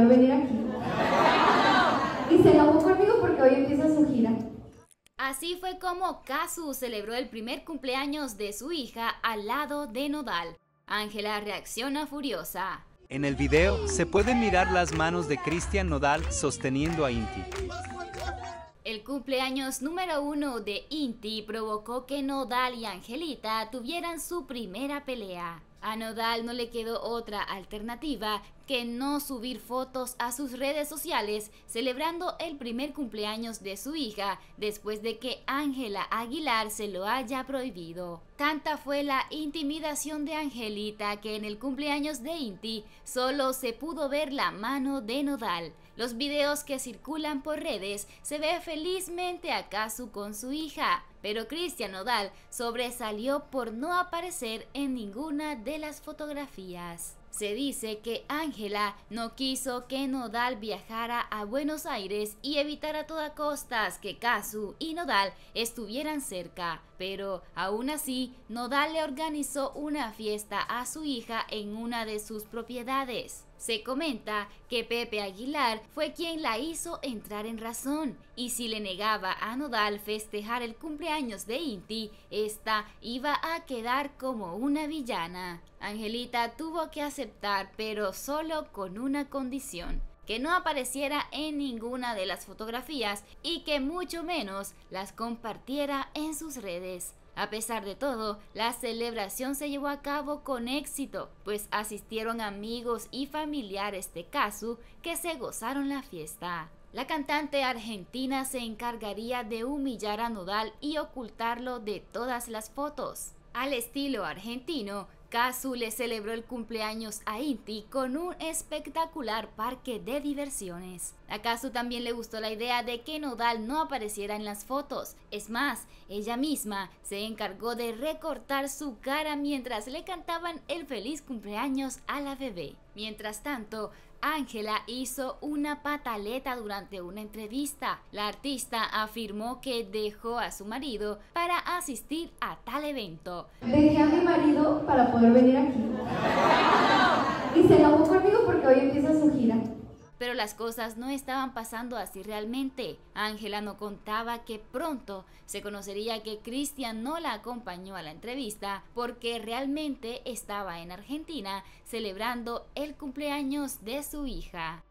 venir aquí. Y se porque hoy empieza su gira. Así fue como Casu celebró el primer cumpleaños de su hija al lado de Nodal. Ángela reacciona furiosa. En el video se pueden mirar las manos de Cristian Nodal sosteniendo a Inti. El cumpleaños número uno de Inti provocó que Nodal y Angelita tuvieran su primera pelea. A Nodal no le quedó otra alternativa que no subir fotos a sus redes sociales celebrando el primer cumpleaños de su hija después de que Ángela Aguilar se lo haya prohibido. Tanta fue la intimidación de Angelita que en el cumpleaños de Inti solo se pudo ver la mano de Nodal. Los videos que circulan por redes se ve felizmente acaso con su hija, pero Cristian Nodal sobresalió por no aparecer en ninguna de las fotografías. Se dice que Ángela no quiso que Nodal viajara a Buenos Aires y evitar a toda costas que Kazu y Nodal estuvieran cerca, pero aún así Nodal le organizó una fiesta a su hija en una de sus propiedades. Se comenta que Pepe Aguilar fue quien la hizo entrar en razón y si le negaba a Nodal festejar el cumpleaños de Inti, esta iba a quedar como una villana. Angelita tuvo que aceptar, pero solo con una condición que no apareciera en ninguna de las fotografías y que mucho menos las compartiera en sus redes. A pesar de todo, la celebración se llevó a cabo con éxito, pues asistieron amigos y familiares de Kazu que se gozaron la fiesta. La cantante argentina se encargaría de humillar a Nodal y ocultarlo de todas las fotos. Al estilo argentino, Kazu le celebró el cumpleaños a Inti con un espectacular parque de diversiones. A Kazu también le gustó la idea de que Nodal no apareciera en las fotos. Es más, ella misma se encargó de recortar su cara mientras le cantaban el feliz cumpleaños a la bebé. Mientras tanto, Ángela hizo una pataleta durante una entrevista. La artista afirmó que dejó a su marido para asistir a tal evento. Dejé a mi marido para poder venir aquí. Y se enojó conmigo porque hoy empieza su gira. Pero las cosas no estaban pasando así realmente. Ángela no contaba que pronto se conocería que Cristian no la acompañó a la entrevista porque realmente estaba en Argentina celebrando el cumpleaños de su hija.